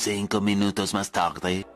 Cinco minutos más tarde.